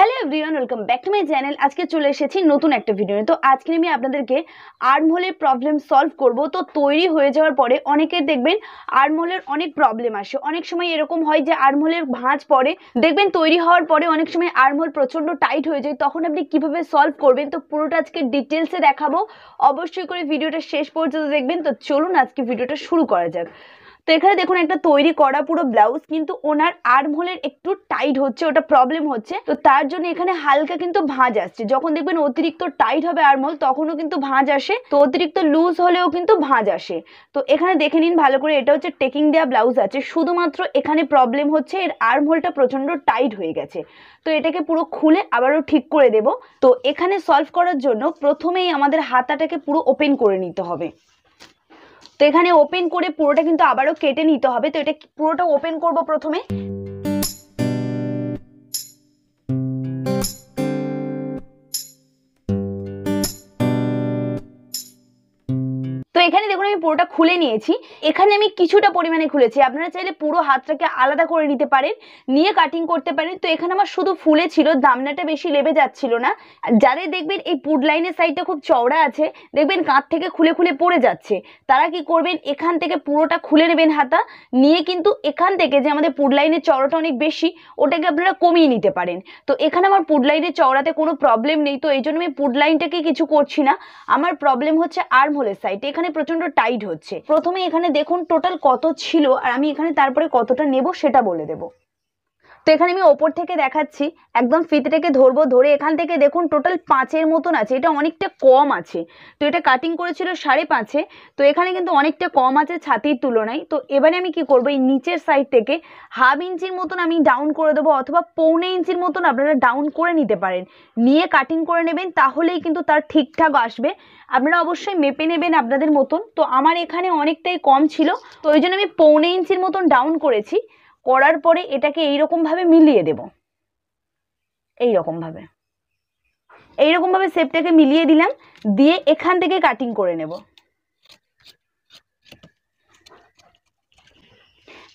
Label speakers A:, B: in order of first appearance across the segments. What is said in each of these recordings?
A: Hello everyone welcome back to my channel আজকে চলে এসেছি নতুন একটা ভিডিও নিয়ে তো আজকে আমি আপনাদেরকে আর্মহোলের প্রবলেম সলভ করব তো তৈরি হয়ে যাওয়ার পরে অনেকের দেখবেন আর্মহোলের অনেক প্রবলেম আসে অনেক সময় এরকম হয় যে আর্মহোলের ভাঁজ পড়ে দেখবেন তৈরি হওয়ার পরে অনেক সময় আর্মহোল প্রচণ্ড টাইট হয়ে যায় তখন আপনি কিভাবে সলভ করবেন তো পুরোটা আজকে ডিটেলসে দেখাবো অবশ্যই করে ভিডিওটা শেষ পর্যন্ত দেখবেন তো চলুন আজকে ভিডিওটা শুরু করা যাক তো এখানে দেখুন একটা তৈরি করা পুরো ব্লাউজ কিন্তু ওনার আর্ম হোলের একটু টাইট হচ্ছে ওটা প্রবলেম হচ্ছে তো তার জন্য এখানে হালকা কিন্তু ভাঁজ আসছে যখন দেখবেন অতিরিক্ত টাইট হবে আর্ম হোল তখনও কিন্তু ভাঁজ আসে তো অতিরিক্ত লুজ হলেও কিন্তু ভাঁজ আসে তো এখানে দেখে নিন ভালো করে এটা হচ্ছে টেকিং দেওয়া ব্লাউজ আছে শুধুমাত্র এখানে প্রবলেম হচ্ছে এর আর্ম হোলটা প্রচণ্ড টাইট হয়ে গেছে তো এটাকে পুরো খুলে আবারও ঠিক করে দেব তো এখানে সলভ করার জন্য প্রথমেই আমাদের হাতাটাকে পুরো ওপেন করে নিতে হবে তো এখানে ওপেন করে পুরোটা কিন্তু আবারও কেটে নিতে হবে তো এটা পুরোটা ওপেন করব প্রথমে তো এখানে দেখুন আমি পুরোটা খুলে নিয়েছি এখানে আমি কিছুটা পরিমাণে খুলেছি আপনারা চাইলে পুরো হাতটাকে আলাদা করে নিতে পারেন নিয়ে কাটিং করতে পারেন তো এখানে আমার শুধু ফুলে ছিল দামনাটা বেশি লেবে যাচ্ছিল না যাদের দেখবেন এই পুড লাইনের সাইডটা খুব চওড়া আছে দেখবেন কাঁধ থেকে খুলে খুলে পড়ে যাচ্ছে তারা কি করবেন এখান থেকে পুরোটা খুলে নেবেন হাতা নিয়ে কিন্তু এখান থেকে যে আমাদের পুড লাইনের চওড়াটা অনেক বেশি ওটাকে আপনারা কমিয়ে নিতে পারেন তো এখানে আমার পুড লাইনের চওড়াতে কোনো প্রবলেম নেই তো এই জন্য আমি পুড লাইনটাকে কিছু করছি না আমার প্রবলেম হচ্ছে আর্ম হোলের সাইড এখানে প্রচন্ড টাইট হচ্ছে প্রথমে এখানে দেখুন টোটাল কত ছিল আর আমি এখানে তারপরে কতটা নেব সেটা বলে দেবো তো এখানে আমি ওপর থেকে দেখাচ্ছি একদম ফিতেটাকে ধরবো ধরে এখান থেকে দেখুন টোটাল পাঁচের মতন আছে এটা অনেকটা কম আছে তো এটা কাটিং করেছিল সাড়ে পাঁচে তো এখানে কিন্তু অনেকটা কম আছে ছাতির তুলনায় তো এবারে আমি কি করব এই নিচের সাইড থেকে হাফ ইঞ্চির মতন আমি ডাউন করে দেবো অথবা পৌনে ইঞ্চির মতন আপনারা ডাউন করে নিতে পারেন নিয়ে কাটিং করে নেবেন তাহলেই কিন্তু তার ঠিকঠাক আসবে আপনারা অবশ্যই মেপে নেবেন আপনাদের মতন তো আমার এখানে অনেকটাই কম ছিল তো ওই জন্য আমি পৌনে ইঞ্চির মতন ডাউন করেছি করার পরে এটাকে এইরকমভাবে মিলিয়ে দেব এইরকমভাবে এইরকমভাবে সেপটাকে মিলিয়ে দিলাম দিয়ে এখান থেকে কাটিং করে নেব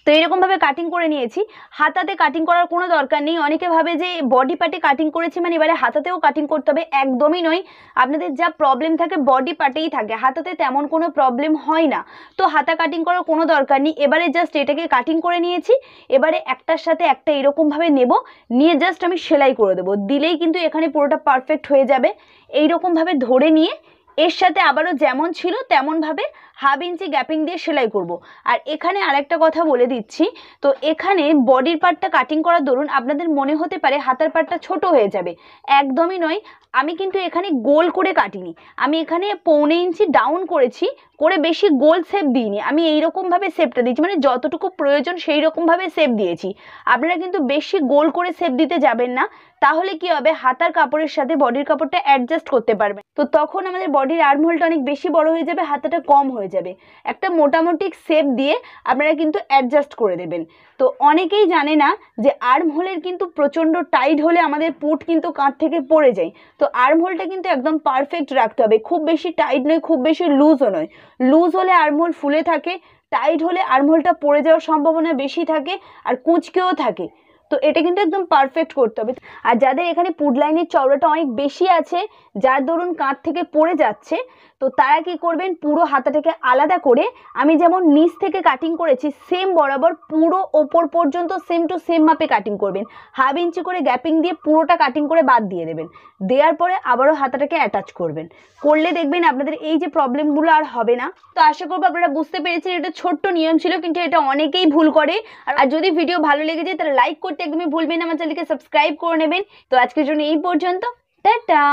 A: তো এরকমভাবে কাটিং করে নিয়েছি হাতাতে কাটিং করার কোনো দরকার নেই অনেকে ভাবে যে বডি পার্টে কাটিং করেছি মানে এবারে হাতাতেও কাটিং করতে হবে একদমই নয় আপনাদের যা প্রবলেম থাকে বডি পার্টেই থাকে হাতাতে তেমন কোনো প্রবলেম হয় না তো হাতা কাটিং করার কোনো দরকার নেই এবারে জাস্ট এটাকে কাটিং করে নিয়েছি এবারে একটার সাথে একটা এরকমভাবে নেব নিয়ে জাস্ট আমি সেলাই করে দেবো দিলেই কিন্তু এখানে পুরোটা পারফেক্ট হয়ে যাবে এইরকমভাবে ধরে নিয়ে এর সাথে আবারও যেমন ছিল তেমনভাবে হাফ ইঞ্চি গ্যাপিং দিয়ে সেলাই করব। আর এখানে আরেকটা কথা বলে দিচ্ছি তো এখানে বডির পার্টটা কাটিং করার দরুন আপনাদের মনে হতে পারে হাতার পার্টটা ছোট হয়ে যাবে একদমই নয় আমি কিন্তু এখানে গোল করে কাটিনি আমি এখানে পৌনে ইঞ্চি ডাউন করেছি করে বেশি গোল সেপ দিইনি আমি এইরকমভাবে সেপটা দিয়েছি মানে যতটুকু প্রয়োজন সেই রকমভাবে সেপ দিয়েছি আপনারা কিন্তু বেশি গোল করে সেপ দিতে যাবেন না তাহলে কি হবে হাতার কাপড়ের সাথে বডির কাপড়টা অ্যাডজাস্ট করতে পারবেন তো তখন আমাদের বডির আর্মহোলটা অনেক বেশি বড় হয়ে যাবে হাতাটা কম হয়ে হয়ে যাবে একটা মোটামুটি শেপ দিয়ে আপনারা কিন্তু অ্যাডজাস্ট করে দেবেন তো অনেকেই জানে না যে আর্ম হোলের কিন্তু প্রচণ্ড টাইট হলে আমাদের পুট কিন্তু কাঁধ থেকে পড়ে যায় তো আর্ম হোলটা কিন্তু একদম পারফেক্ট রাখতে হবে খুব বেশি টাইট নয় খুব বেশি লুজও নয় লুজ হলে আর্ম হোল ফুলে থাকে টাইট হলে আর্মহোলটা পড়ে যাওয়ার সম্ভাবনা বেশি থাকে আর কুঁচকেও থাকে তো এটা কিন্তু একদম পারফেক্ট করতে হবে আর যাদের এখানে পুড লাইনের চওড়াটা অনেক বেশি আছে যার দরুন কাঁধ থেকে পড়ে যাচ্ছে তো তারা কি করবেন পুরো হাতাটাকে আলাদা করে আমি যেমন নিচ থেকে কাটিং করেছি সেম বরাবর পুরো ওপর পর্যন্ত সেম টু সেম মাপে কাটিং করবেন হাফ ইঞ্চি করে গ্যাপিং দিয়ে পুরোটা কাটিং করে বাদ দিয়ে দেবেন দেওয়ার পরে আবারও হাতাটাকে অ্যাটাচ করবেন করলে দেখবেন আপনাদের এই যে প্রবলেমগুলো আর হবে না তো আশা করবো আপনারা বুঝতে পেরেছেন এটা ছোট্ট নিয়ম ছিল কিন্তু এটা অনেকেই ভুল করে আর যদি ভিডিও ভালো লেগে যায় তাহলে লাইক করতে করতে একদমই ভুলবেন আমার চ্যানেলকে সাবস্ক্রাইব করে নেবেন তো আজকের জন্য এই পর্যন্ত টাটা